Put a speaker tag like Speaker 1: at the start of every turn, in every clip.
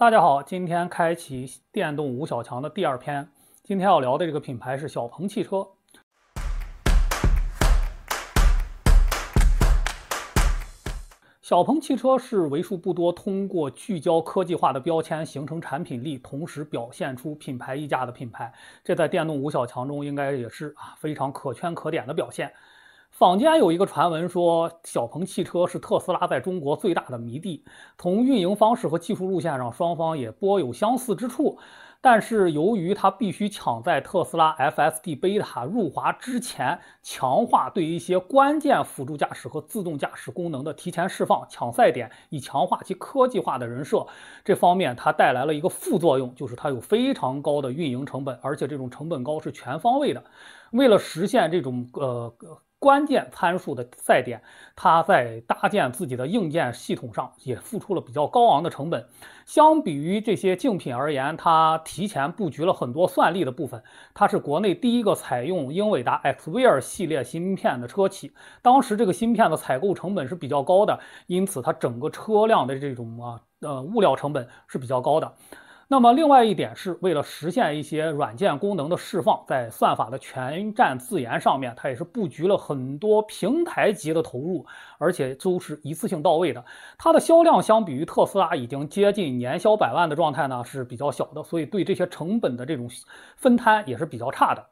Speaker 1: 大家好，今天开启电动五小强的第二篇。今天要聊的这个品牌是小鹏汽车。小鹏汽车是为数不多通过聚焦科技化的标签形成产品力，同时表现出品牌溢价的品牌。这在电动五小强中应该也是啊非常可圈可点的表现。坊间有一个传闻说，小鹏汽车是特斯拉在中国最大的迷弟。从运营方式和技术路线上，双方也颇有相似之处。但是，由于它必须抢在特斯拉 FSD 贝塔入华之前，强化对一些关键辅助驾驶和自动驾驶功能的提前释放，抢赛点以强化其科技化的人设，这方面它带来了一个副作用，就是它有非常高的运营成本，而且这种成本高是全方位的。为了实现这种呃。关键参数的赛点，它在搭建自己的硬件系统上也付出了比较高昂的成本。相比于这些竞品而言，它提前布局了很多算力的部分。它是国内第一个采用英伟达 x v i r 系列芯片的车企。当时这个芯片的采购成本是比较高的，因此它整个车辆的这种啊呃物料成本是比较高的。那么另外一点是为了实现一些软件功能的释放，在算法的全站自研上面，它也是布局了很多平台级的投入，而且都是一次性到位的。它的销量相比于特斯拉已经接近年销百万的状态呢是比较小的，所以对这些成本的这种分摊也是比较差的。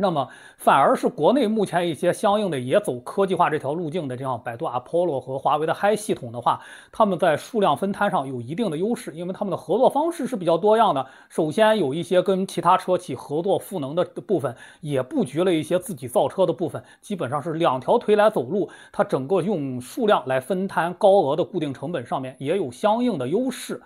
Speaker 1: 那么，反而是国内目前一些相应的也走科技化这条路径的，这样百度 Apollo 和华为的 Hi 系统的话，他们在数量分摊上有一定的优势，因为他们的合作方式是比较多样的。首先有一些跟其他车企合作赋能的部分，也布局了一些自己造车的部分，基本上是两条腿来走路。它整个用数量来分摊高额的固定成本上面也有相应的优势。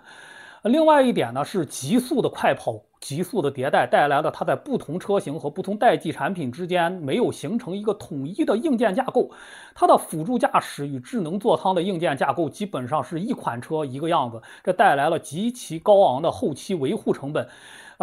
Speaker 1: 另外一点呢是极速的快跑。极速的迭代带来了它在不同车型和不同代际产品之间没有形成一个统一的硬件架构，它的辅助驾驶与智能座舱的硬件架构基本上是一款车一个样子，这带来了极其高昂的后期维护成本。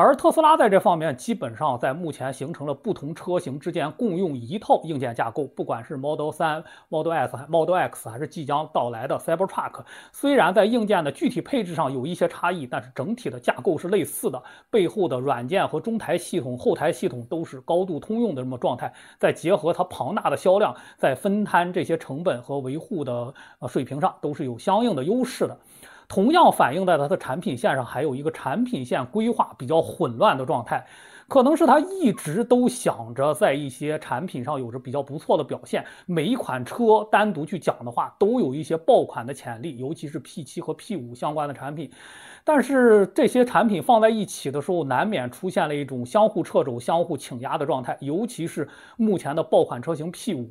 Speaker 1: 而特斯拉在这方面基本上在目前形成了不同车型之间共用一套硬件架构，不管是 Model 3、Model S、Model X，还是即将到来的 Cybertruck，虽然在硬件的具体配置上有一些差异，但是整体的架构是类似的。背后的软件和中台系统、后台系统都是高度通用的这么状态。再结合它庞大的销量，在分摊这些成本和维护的呃水平上，都是有相应的优势的。同样反映在它的产品线上，还有一个产品线规划比较混乱的状态，可能是它一直都想着在一些产品上有着比较不错的表现。每一款车单独去讲的话，都有一些爆款的潜力，尤其是 P7 和 P5 相关的产品，但是这些产品放在一起的时候，难免出现了一种相互掣肘、相互倾压的状态，尤其是目前的爆款车型 P5。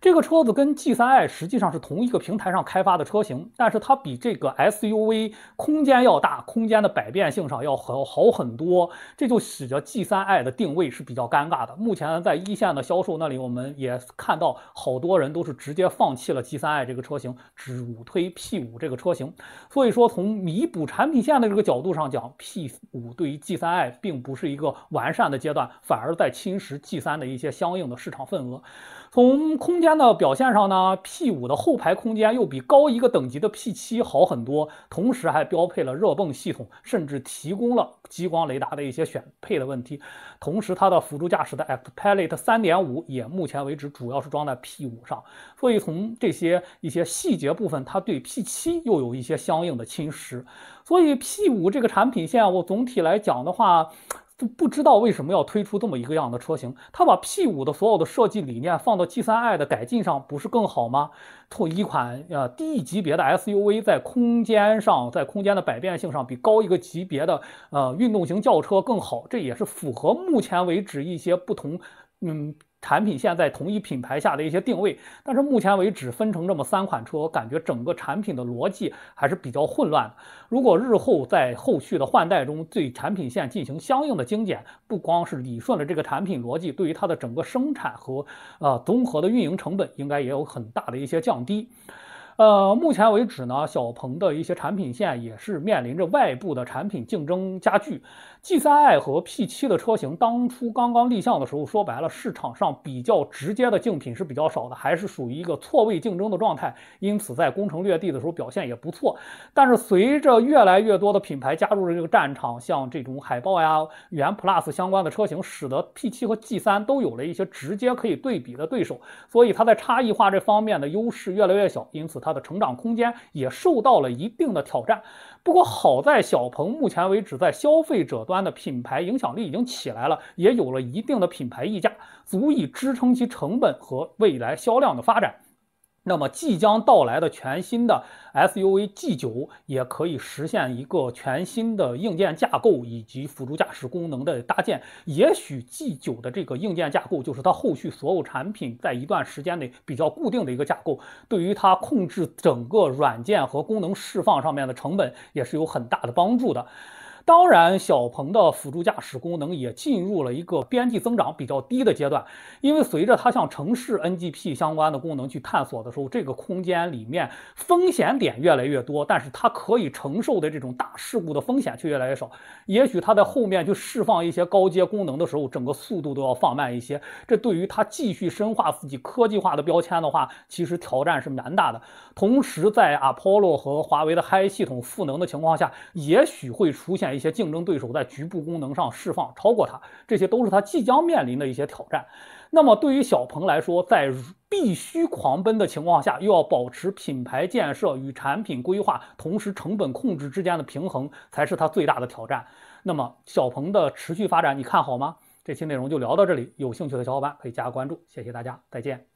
Speaker 1: 这个车子跟 G 三 i 实际上是同一个平台上开发的车型，但是它比这个 SUV 空间要大，空间的百变性上要好好很多，这就使得 G 三 i 的定位是比较尴尬的。目前在一线的销售那里，我们也看到好多人都是直接放弃了 G 三 i 这个车型，主推 P 五这个车型。所以说，从弥补产品线的这个角度上讲，P 五对于 G 三 i 并不是一个完善的阶段，反而在侵蚀 G 三的一些相应的市场份额。从空间。的表现上呢，P5 的后排空间又比高一个等级的 P7 好很多，同时还标配了热泵系统，甚至提供了激光雷达的一些选配的问题。同时，它的辅助驾驶的 Act Pilot 3.5也目前为止主要是装在 P5 上，所以从这些一些细节部分，它对 P7 又有一些相应的侵蚀。所以 P5 这个产品线，我总体来讲的话。就不知道为什么要推出这么一个样的车型？他把 p 五的所有的设计理念放到 g 三 i 的改进上，不是更好吗？同一款呃低级别的 SUV 在空间上，在空间的百变性上比高一个级别的呃运动型轿车更好，这也是符合目前为止一些不同，嗯。产品线在同一品牌下的一些定位，但是目前为止分成这么三款车，我感觉整个产品的逻辑还是比较混乱。如果日后在后续的换代中对产品线进行相应的精简，不光是理顺了这个产品逻辑，对于它的整个生产和呃综合的运营成本，应该也有很大的一些降低。呃，目前为止呢，小鹏的一些产品线也是面临着外部的产品竞争加剧。G3i 和 P7 的车型当初刚刚立项的时候，说白了市场上比较直接的竞品是比较少的，还是属于一个错位竞争的状态，因此在攻城略地的时候表现也不错。但是随着越来越多的品牌加入了这个战场，像这种海豹呀、元 Plus 相关的车型，使得 P7 和 G3 都有了一些直接可以对比的对手，所以它在差异化这方面的优势越来越小，因此它。它的成长空间也受到了一定的挑战，不过好在小鹏目前为止在消费者端的品牌影响力已经起来了，也有了一定的品牌溢价，足以支撑其成本和未来销量的发展。那么即将到来的全新的 SUV G 九也可以实现一个全新的硬件架构以及辅助驾驶功能的搭建。也许 G 九的这个硬件架构就是它后续所有产品在一段时间内比较固定的一个架构，对于它控制整个软件和功能释放上面的成本也是有很大的帮助的。当然，小鹏的辅助驾驶功能也进入了一个边际增长比较低的阶段，因为随着它向城市 NGP 相关的功能去探索的时候，这个空间里面风险点越来越多，但是它可以承受的这种大事故的风险却越来越少。也许它在后面去释放一些高阶功能的时候，整个速度都要放慢一些。这对于它继续深化自己科技化的标签的话，其实挑战是蛮大的。同时，在 Apollo 和华为的 Hi 系统赋能的情况下，也许会出现。一些竞争对手在局部功能上释放超过它，这些都是它即将面临的一些挑战。那么对于小鹏来说，在必须狂奔的情况下，又要保持品牌建设与产品规划、同时成本控制之间的平衡，才是它最大的挑战。那么小鹏的持续发展，你看好吗？这期内容就聊到这里，有兴趣的小伙伴可以加个关注，谢谢大家，再见。